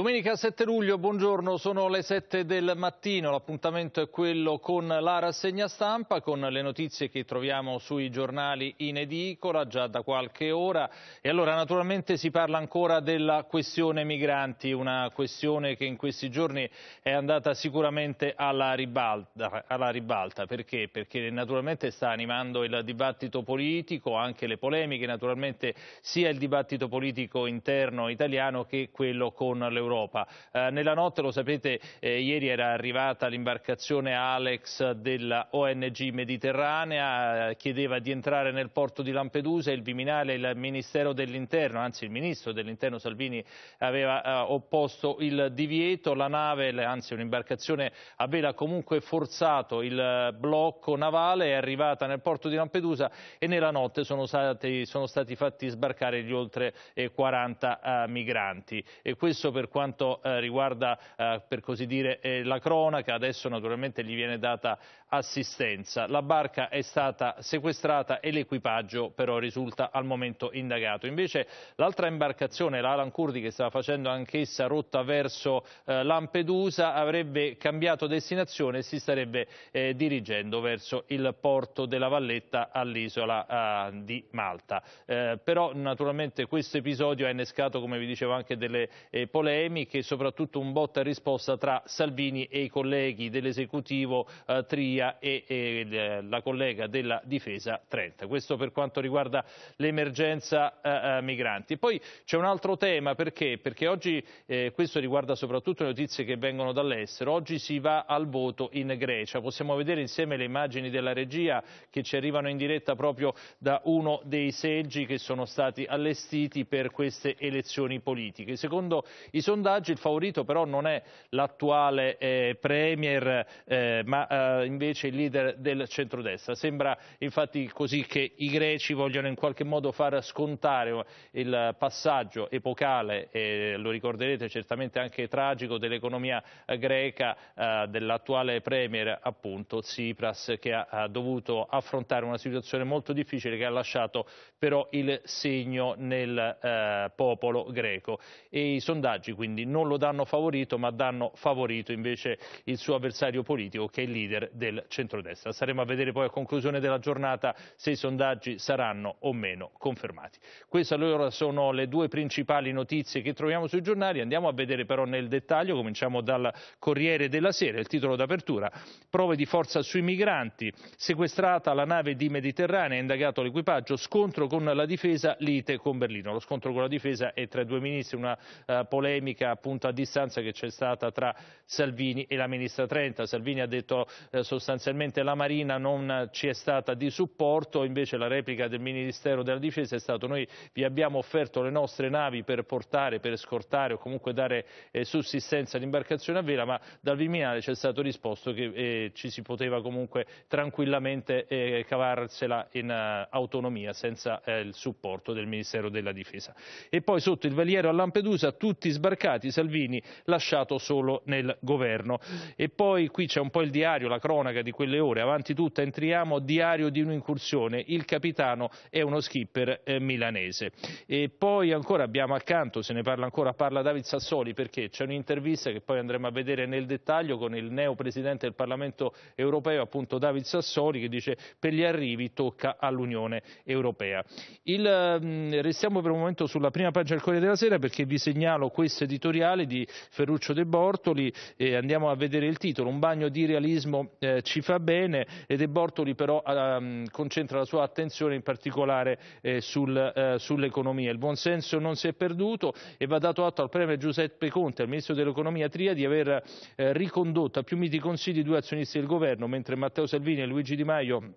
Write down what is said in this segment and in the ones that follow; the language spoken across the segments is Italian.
Domenica 7 luglio, buongiorno, sono le 7 del mattino, l'appuntamento è quello con la rassegna stampa, con le notizie che troviamo sui giornali in edicola già da qualche ora e allora naturalmente si parla ancora della questione migranti, una questione che in questi giorni è andata sicuramente alla ribalta, alla ribalta. perché? Perché naturalmente sta animando il dibattito politico, anche le polemiche, naturalmente sia il dibattito politico interno italiano che quello con l'Europa Europa. Eh, nella notte, lo sapete, eh, ieri era arrivata l'imbarcazione Alex della ONG Mediterranea, eh, chiedeva di entrare nel porto di Lampedusa, il Viminale il Ministero dell'Interno, anzi il Ministro dell'Interno Salvini aveva eh, opposto il divieto, la nave, anzi un'imbarcazione a vela comunque forzato il eh, blocco navale, è arrivata nel porto di Lampedusa e nella notte sono stati, sono stati fatti sbarcare gli oltre 40 migranti. E questo per quanto quanto eh, riguarda eh, per così dire eh, la cronaca, adesso naturalmente gli viene data assistenza. La barca è stata sequestrata e l'equipaggio però risulta al momento indagato. Invece l'altra imbarcazione, l'Alan Kurdi, che stava facendo anch'essa rotta verso Lampedusa, avrebbe cambiato destinazione e si starebbe eh, dirigendo verso il porto della Valletta all'isola eh, di Malta. Eh, però naturalmente questo episodio ha innescato, come vi dicevo, anche delle polemiche problemi che soprattutto un botta e risposta tra Salvini e i colleghi dell'esecutivo eh, Tria e, e, eh, la collega della difesa Trenta. Questo per quanto riguarda l'emergenza eh, eh, migranti. Poi c'è un altro tema perché? Perché oggi, eh, questo riguarda soprattutto le notizie che vengono dall'estero, oggi si va al voto in Grecia. Possiamo vedere insieme le immagini della regia che ci arrivano in diretta proprio da uno dei seggi che sono stati allestiti per queste elezioni politiche. Secondo i sondaggi sondaggi, il favorito però non è l'attuale eh, Premier, eh, ma eh, invece il leader del centrodestra. Sembra infatti così che i greci vogliano in qualche modo far scontare eh, il passaggio epocale, e lo ricorderete certamente anche tragico, dell'economia greca eh, dell'attuale Premier appunto Tsipras che ha dovuto affrontare una situazione molto difficile che ha lasciato però il segno nel eh, popolo greco. E I sondaggi quindi quindi non lo danno favorito ma danno favorito invece il suo avversario politico che è il leader del centrodestra. Saremo a vedere poi a conclusione della giornata se i sondaggi saranno o meno confermati. Queste allora sono le due principali notizie che troviamo sui giornali, andiamo a vedere però nel dettaglio, cominciamo dal Corriere della Sera, il titolo d'apertura, prove di forza sui migranti, sequestrata la nave di Mediterranea, indagato l'equipaggio, scontro con la difesa, lite con Berlino. Lo scontro con la difesa è tra i due ministri, una uh, polemica l'unica appunto a distanza che c'è stata tra Salvini e la ministra Trenta. Salvini ha detto eh, sostanzialmente la Marina non ci è stata di supporto, invece la replica del Ministero della Difesa è stata noi vi abbiamo offerto le nostre navi per portare, per scortare o comunque dare eh, sussistenza all'imbarcazione a vela, ma dal Viminale ci è stato risposto che eh, ci si poteva comunque tranquillamente eh, cavarsela in eh, autonomia senza eh, il supporto del Ministero della Difesa. E poi sotto il veliero a Lampedusa tutti sbarcati mercati, Salvini lasciato solo nel governo. E poi qui c'è un po' il diario, la cronaca di quelle ore, avanti tutta entriamo, diario di un'incursione, il capitano è uno skipper eh, milanese. E poi ancora abbiamo accanto, se ne parla ancora, parla David Sassoli perché c'è un'intervista che poi andremo a vedere nel dettaglio con il neo presidente del Parlamento europeo, appunto David Sassoli, che dice per gli arrivi tocca all'Unione europea. Il, mm, restiamo per un momento sulla prima pagina del Corriere della Sera perché vi segnalo queste editoriale di Ferruccio De Bortoli e andiamo a vedere il titolo, un bagno di realismo eh, ci fa bene e De Bortoli però eh, concentra la sua attenzione in particolare eh, sul, eh, sull'economia. Il buonsenso non si è perduto e va dato atto al Premier Giuseppe Conte, al ministro dell'economia Tria, di aver eh, ricondotto a più miti consigli due azionisti del governo, mentre Matteo Salvini e Luigi Di Maio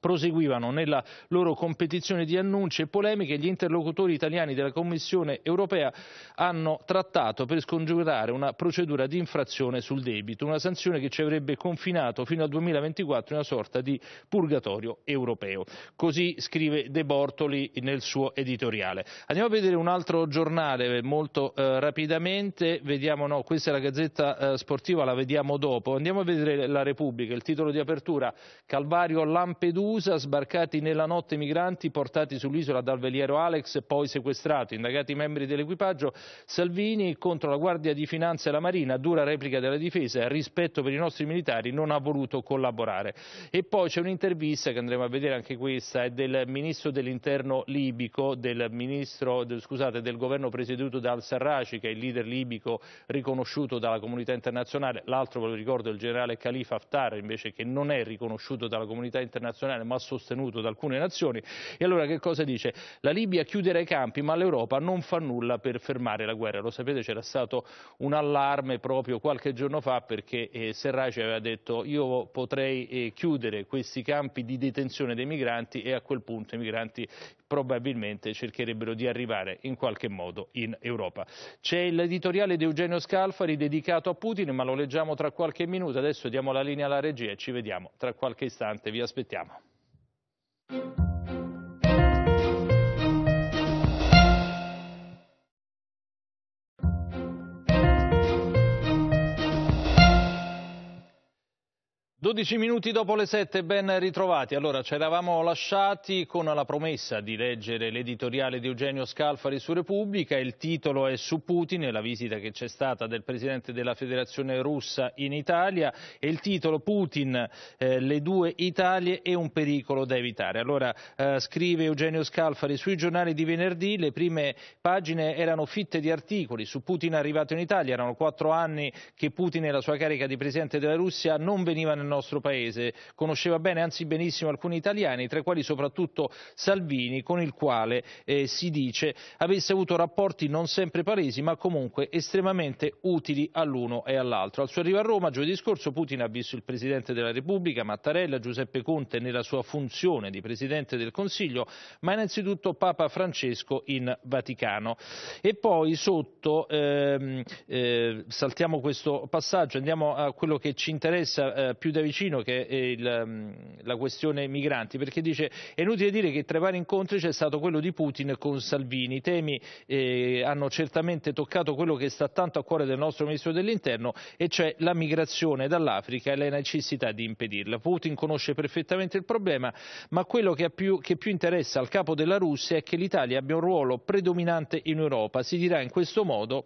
proseguivano nella loro competizione di annunci e polemiche, gli interlocutori italiani della Commissione europea hanno trattato per scongiurare una procedura di infrazione sul debito, una sanzione che ci avrebbe confinato fino al 2024 in una sorta di purgatorio europeo. Così scrive De Bortoli nel suo editoriale. Andiamo a vedere un altro giornale eh, molto eh, rapidamente, vediamo, no, questa è la Gazzetta eh, Sportiva, la vediamo dopo. Andiamo a vedere la Repubblica, il titolo di apertura Calvario Lampedusa USA sbarcati nella notte migranti portati sull'isola dal veliero Alex e poi sequestrati. Indagati i membri dell'equipaggio, Salvini contro la Guardia di Finanza e la Marina, dura replica della difesa, rispetto per i nostri militari non ha voluto collaborare. E poi c'è un'intervista che andremo a vedere anche questa, è del ministro dell'interno libico, del, ministro, del, scusate, del governo presieduto da al-Sarraci, che è il leader libico riconosciuto dalla comunità internazionale, l'altro ve lo ricordo è il generale Khalifa Haftar, invece che non è riconosciuto dalla comunità internazionale, internazionale ma sostenuto da alcune nazioni. E allora che cosa dice? La Libia chiuderà i campi ma l'Europa non fa nulla per fermare la guerra. Lo sapete c'era stato un allarme proprio qualche giorno fa perché eh, Serraj aveva detto io potrei eh, chiudere questi campi di detenzione dei migranti e a quel punto i migranti probabilmente cercherebbero di arrivare in qualche modo in Europa. C'è l'editoriale di Eugenio Scalfari dedicato a Putin, ma lo leggiamo tra qualche minuto. Adesso diamo la linea alla regia e ci vediamo tra qualche istante. Vi aspettiamo. Thank you. 12 minuti dopo le 7, ben ritrovati. Allora, ci eravamo lasciati con la promessa di leggere l'editoriale di Eugenio Scalfari su Repubblica. Il titolo è Su Putin, la visita che c'è stata del presidente della Federazione Russa in Italia. E il titolo Putin, eh, le due Italie e un pericolo da evitare. Allora, eh, scrive Eugenio Scalfari sui giornali di venerdì. Le prime pagine erano fitte di articoli su Putin arrivato in Italia. Erano quattro anni che Putin e la sua carica di presidente della Russia non venivano nel in nostro paese. Conosceva bene, anzi benissimo, alcuni italiani, tra i quali soprattutto Salvini, con il quale eh, si dice avesse avuto rapporti non sempre palesi, ma comunque estremamente utili all'uno e all'altro. Al suo arrivo a Roma, giovedì scorso, Putin ha visto il Presidente della Repubblica, Mattarella, Giuseppe Conte nella sua funzione di Presidente del Consiglio, ma innanzitutto Papa Francesco in Vaticano. E poi sotto, ehm, eh, saltiamo questo passaggio, andiamo a quello che ci interessa eh, più del da vicino che è il, mm, la questione migranti, perché dice è inutile dire che tra i vari incontri c'è stato quello di Putin con Salvini. I temi eh, hanno certamente toccato quello che sta tanto a cuore del nostro Ministro dell'Interno e cioè la migrazione dall'Africa e la necessità di impedirla. Putin conosce perfettamente il problema, ma quello che più, che più interessa al capo della Russia è che l'Italia abbia un ruolo predominante in Europa. Si dirà in questo modo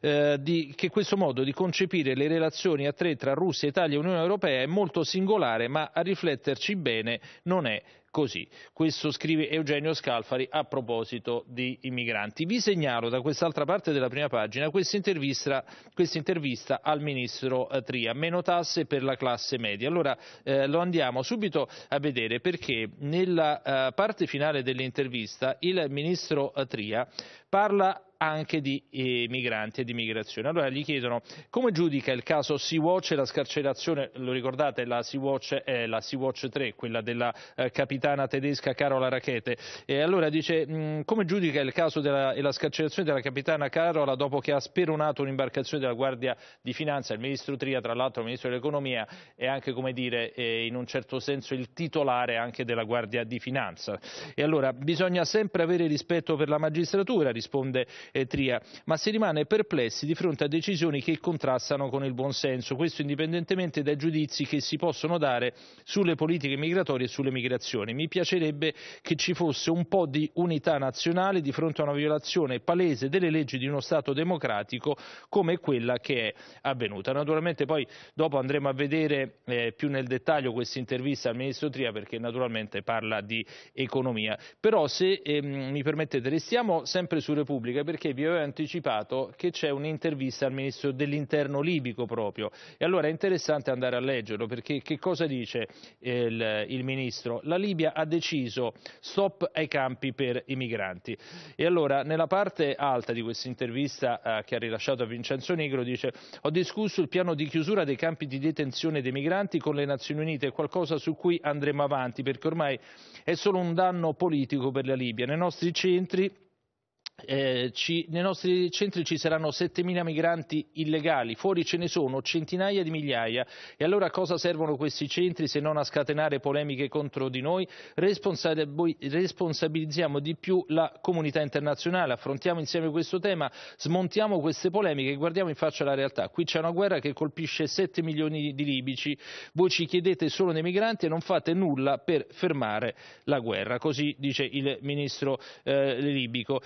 eh, di, che questo modo di concepire le relazioni a tre tra Russia, Italia e Unione Europea è molto singolare, ma a rifletterci bene non è così. Questo scrive Eugenio Scalfari a proposito di immigranti. Vi segnalo da quest'altra parte della prima pagina questa intervista, quest intervista, al ministro eh, Tria, meno tasse per la classe media. Allora eh, lo andiamo subito a vedere perché nella eh, parte finale dell'intervista il ministro eh, Tria parla anche di eh, migranti e di migrazione. Allora gli chiedono come giudica il caso Sea-Watch e la scarcerazione, lo ricordate, la Sea-Watch eh, 3, quella della eh, capitana tedesca Carola Rachete. E allora dice mh, mm, come giudica il caso della, e la scarcerazione della capitana Carola dopo che ha speronato un'imbarcazione della Guardia di Finanza, il ministro Tria, tra l'altro il ministro dell'Economia, è anche come dire eh, in un certo senso il titolare anche della Guardia di Finanza. E allora bisogna sempre avere rispetto per la magistratura, risponde Tria, ma si rimane perplessi di fronte a decisioni che contrastano con il buonsenso, questo indipendentemente dai giudizi che si possono dare sulle politiche migratorie e sulle migrazioni. Mi piacerebbe che ci fosse un po' di unità nazionale di fronte a una violazione palese delle leggi di uno Stato democratico come quella che è avvenuta. Naturalmente poi dopo andremo a vedere eh, più nel dettaglio questa intervista al Ministro Tria perché naturalmente parla di economia. Però se eh, mi permettete restiamo sempre su Repubblica perché perché vi avevo anticipato che c'è un'intervista al ministro dell'interno libico proprio. E allora è interessante andare a leggerlo perché che cosa dice il, il ministro? La Libia ha deciso stop ai campi per i migranti. E allora nella parte alta di questa intervista eh, che ha rilasciato a Vincenzo Negro dice ho discusso il piano di chiusura dei campi di detenzione dei migranti con le Nazioni Unite, qualcosa su cui andremo avanti perché ormai è solo un danno politico per la Libia. Nei nostri centri eh, ci, nei nostri centri ci saranno 7.000 migranti illegali, fuori ce ne sono centinaia di migliaia e allora a cosa servono questi centri se non a scatenare polemiche contro di noi? responsabilizziamo di più la comunità internazionale, affrontiamo insieme questo tema, smontiamo queste polemiche e guardiamo in faccia la realtà. Qui c'è una guerra che colpisce 7 milioni di libici, voi ci chiedete solo dei migranti e non fate nulla per fermare la guerra, così dice il ministro eh, libico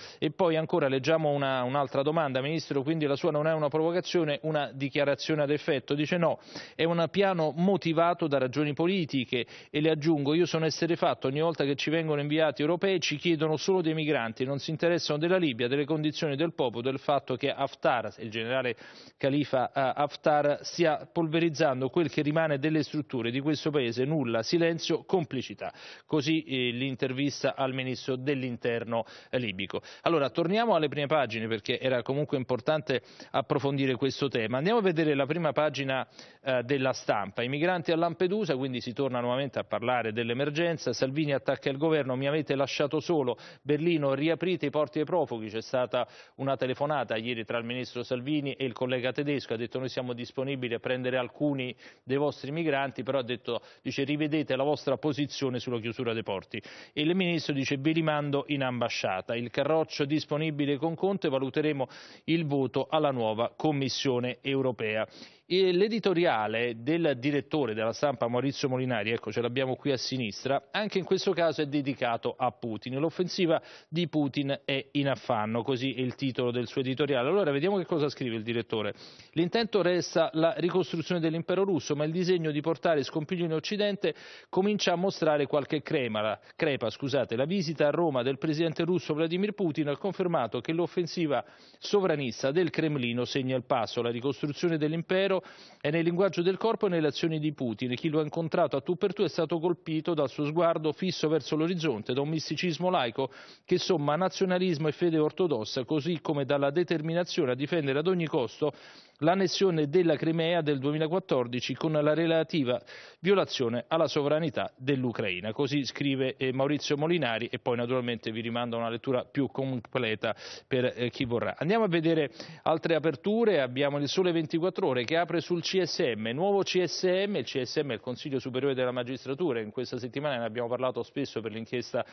poi ancora leggiamo una, un'altra domanda, Ministro, quindi la sua non è una provocazione, una dichiarazione ad effetto. Dice no, è un piano motivato da ragioni politiche e le aggiungo, io sono essere fatto, ogni volta che ci vengono inviati europei ci chiedono solo dei migranti, non si interessano della Libia, delle condizioni del popolo, del fatto che Haftar, il generale Khalifa eh, Haftar, stia polverizzando quel che rimane delle strutture di questo paese, nulla, silenzio, complicità. Così eh, l'intervista al Ministro dell'Interno eh, libico. Allora, torniamo alle prime pagine perché era comunque importante approfondire questo tema. Andiamo a vedere la prima pagina eh, della stampa. I migranti a Lampedusa, quindi si torna nuovamente a parlare dell'emergenza. Salvini attacca il governo, mi avete lasciato solo. Berlino, riaprite i porti ai profughi. C'è stata una telefonata ieri tra il ministro Salvini e il collega tedesco. Ha detto noi siamo disponibili a prendere alcuni dei vostri migranti, però ha detto, dice, rivedete la vostra posizione sulla chiusura dei porti. E il ministro dice, vi rimando in ambasciata. Il carroccio di disponibile con Conte valuteremo il voto alla nuova Commissione europea. L'editoriale del direttore della stampa Maurizio Molinari, ecco ce l'abbiamo qui a sinistra, anche in questo caso è dedicato a Putin. L'offensiva di Putin è in affanno, così è il titolo del suo editoriale. Allora vediamo che cosa scrive il direttore. L'intento resta la ricostruzione dell'impero russo, ma il disegno di portare scompiglio in Occidente comincia a mostrare qualche crema, crepa. Scusate. La visita a Roma del presidente russo Vladimir Putin ha confermato che l'offensiva sovranista del Cremlino segna il passo. La ricostruzione dell'impero pensiero è nel linguaggio del corpo e nelle azioni di Putin. Chi lo ha incontrato a tu per tu è stato colpito dal suo sguardo fisso verso l'orizzonte, da un misticismo laico che somma nazionalismo e fede ortodossa, così come dalla determinazione a difendere ad ogni costo l'annessione della Crimea del 2014 con la relativa violazione alla sovranità dell'Ucraina. Così scrive eh, Maurizio Molinari e poi naturalmente vi rimando a una lettura più completa per eh, chi vorrà. Andiamo a vedere altre aperture, abbiamo il Sole 24 Ore che apre sul CSM, nuovo CSM, il CSM è il Consiglio Superiore della Magistratura, in questa settimana ne abbiamo parlato spesso per l'inchiesta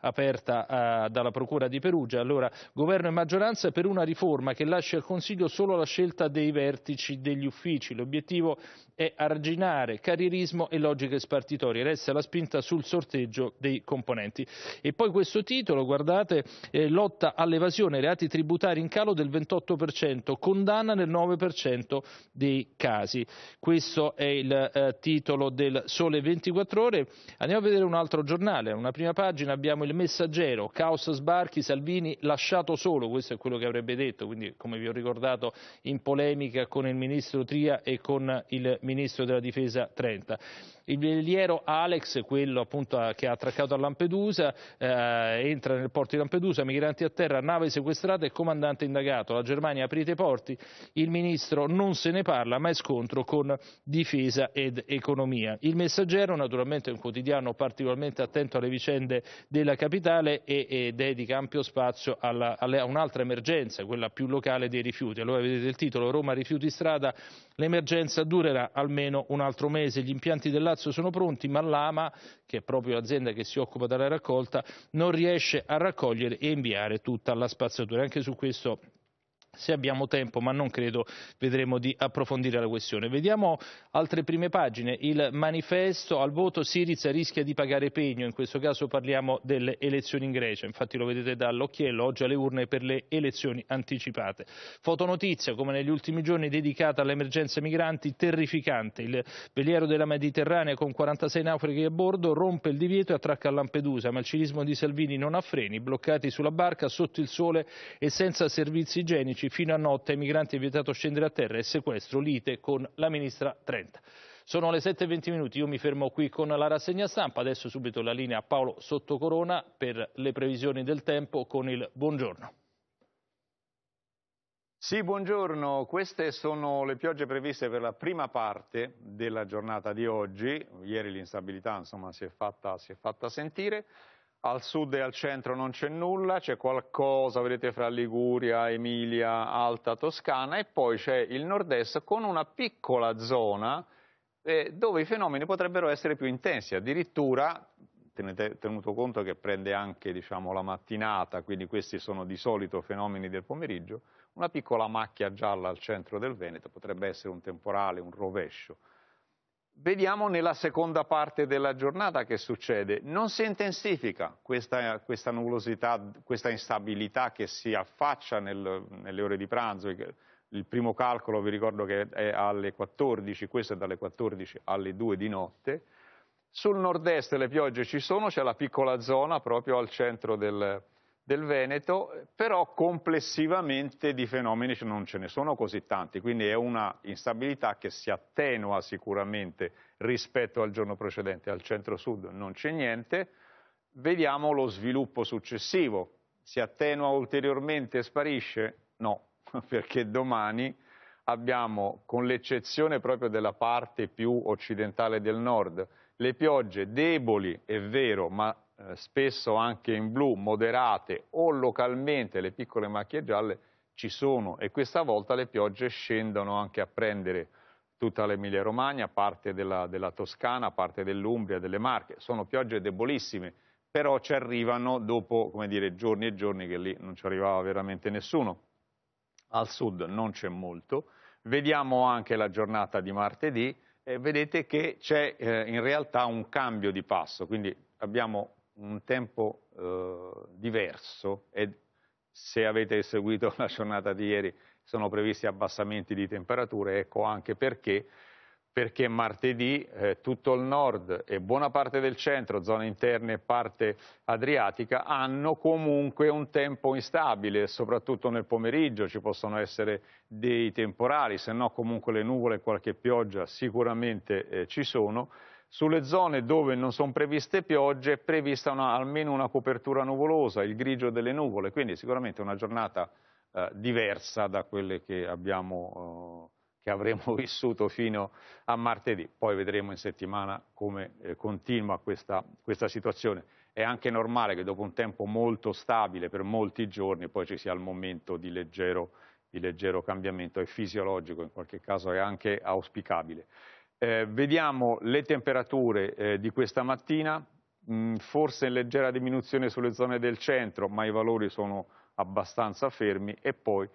aperta eh, dalla Procura di Perugia, allora governo e maggioranza per una riforma che lascia al Consiglio solo la scelta dei dei vertici degli uffici. L'obiettivo è arginare carrierismo e logiche spartitorie. Resta la spinta sul sorteggio dei componenti. E poi questo titolo, guardate, eh, lotta all'evasione, reati tributari in calo del 28%, condanna nel 9% dei casi. Questo è il eh, titolo del Sole 24 Ore. Andiamo a vedere un altro giornale. Una prima pagina abbiamo il Messaggero, caos sbarchi, Salvini lasciato solo, questo è quello che avrebbe detto, quindi come vi ho ricordato in polemica polemica con il ministro Tria e con il ministro della difesa Trenta. Il veliero Alex, quello appunto che ha attraccato a Lampedusa, eh, entra nel porto di Lampedusa, migranti a terra, nave sequestrata e comandante indagato. La Germania aprite i porti, il ministro non se ne parla, ma è scontro con difesa ed economia. Il messaggero naturalmente è un quotidiano particolarmente attento alle vicende della capitale e, e dedica ampio spazio alla, alla, a un'altra emergenza, quella più locale dei rifiuti. Allora vedete il titolo Roma Roma rifiuti strada, l'emergenza durerà almeno un altro mese. Gli impianti del Lazio sono pronti, ma l'AMA, che è proprio l'azienda che si occupa della raccolta, non riesce a raccogliere e inviare tutta la spazzatura. Anche su questo se abbiamo tempo, ma non credo, vedremo di approfondire la questione. Vediamo altre prime pagine. Il manifesto al voto Siriza rischia di pagare pegno, in questo caso parliamo delle elezioni in Grecia, infatti lo vedete dall'occhiello, oggi alle urne per le elezioni anticipate. Fotonotizia, come negli ultimi giorni, dedicata all'emergenza migranti, terrificante. Il veliero della Mediterranea con 46 naufraghi a bordo rompe il divieto e attracca a Lampedusa, ma il cinismo di Salvini non ha freni, bloccati sulla barca, sotto il sole e senza servizi igienici Fino a notte ai migranti è vietato scendere a terra e sequestro, lite con la ministra Trenta. Sono le 7.20 minuti, io mi fermo qui con la rassegna stampa, adesso subito la linea a Paolo Sottocorona per le previsioni del tempo con il buongiorno. Sì, buongiorno. Queste sono le piogge previste per la prima parte della giornata di oggi. Ieri l'instabilità si, si è fatta sentire al sud e al centro non c'è nulla, c'è qualcosa, vedete, fra Liguria, Emilia, Alta Toscana e poi c'è il nord-est con una piccola zona eh, dove i fenomeni potrebbero essere più intensi, addirittura tenete, tenuto conto che prende anche diciamo, la mattinata, quindi questi sono di solito fenomeni del pomeriggio, una piccola macchia gialla al centro del Veneto potrebbe essere un temporale, un rovescio vediamo nella seconda parte della giornata che succede. Non si intensifica questa, questa nuvolosità, questa instabilità che si affaccia nel, nelle ore di pranzo. Il primo calcolo, vi ricordo che è alle 14, questo è dalle 14 alle 2 di notte. Sul nord-est le piogge ci sono, c'è la piccola zona proprio al centro del, del Veneto, però complessivamente di fenomeni non ce ne sono così tanti, quindi è una instabilità che si attenua sicuramente rispetto al giorno precedente, al centro-sud non c'è niente, vediamo lo sviluppo successivo, si attenua ulteriormente e sparisce? No, perché domani abbiamo, con l'eccezione proprio della parte più occidentale del nord, le piogge deboli, è vero, ma spesso anche in blu, moderate o localmente le piccole macchie gialle ci sono e questa volta le piogge scendono anche a prendere tutta l'Emilia Romagna, parte della, della Toscana, parte dell'Umbria, delle Marche. Sono piogge debolissime, però ci arrivano dopo dire, giorni e giorni che lì non ci arrivava veramente nessuno. Al sud non c'è molto. Vediamo anche la giornata di martedì e vedete che c'è eh, in realtà un cambio di passo, quindi abbiamo un tempo eh, diverso e se avete seguito la giornata di ieri sono previsti abbassamenti di temperature, ecco anche perché, perché martedì eh, tutto il nord e buona parte del centro, zone interne e parte adriatica, hanno comunque un tempo instabile, soprattutto nel pomeriggio ci possono essere dei temporali, se no comunque le nuvole e qualche pioggia sicuramente eh, ci sono sulle zone dove non sono previste piogge è prevista una, almeno una copertura nuvolosa, il grigio delle nuvole, quindi sicuramente una giornata eh, diversa da quelle che, abbiamo, eh, che, avremo vissuto fino a martedì. Poi vedremo in settimana come eh, continua questa, questa situazione. È anche normale che dopo un tempo molto stabile per molti giorni poi ci sia il momento di leggero di leggero cambiamento, è fisiologico, in qualche caso è anche auspicabile. Eh, vediamo le temperature eh, di questa mattina, mh, mm, forse in leggera diminuzione sulle zone del centro, ma i valori sono abbastanza fermi e poi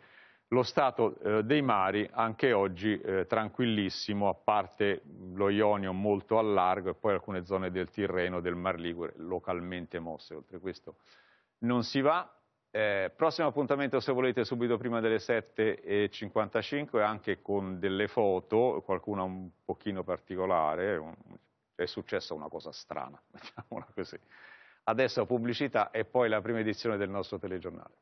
lo stato eh, dei mari anche oggi eh, tranquillissimo, a parte lo Ionio molto a largo e poi alcune zone del Tirreno, del Mar Ligure, localmente mosse. Oltre questo non si va, eh, prossimo appuntamento se volete subito prima delle 7.55 anche con delle foto, qualcuna un pochino particolare, un, è successa una cosa strana, mettiamola così. Adesso pubblicità e poi la prima edizione del nostro telegiornale.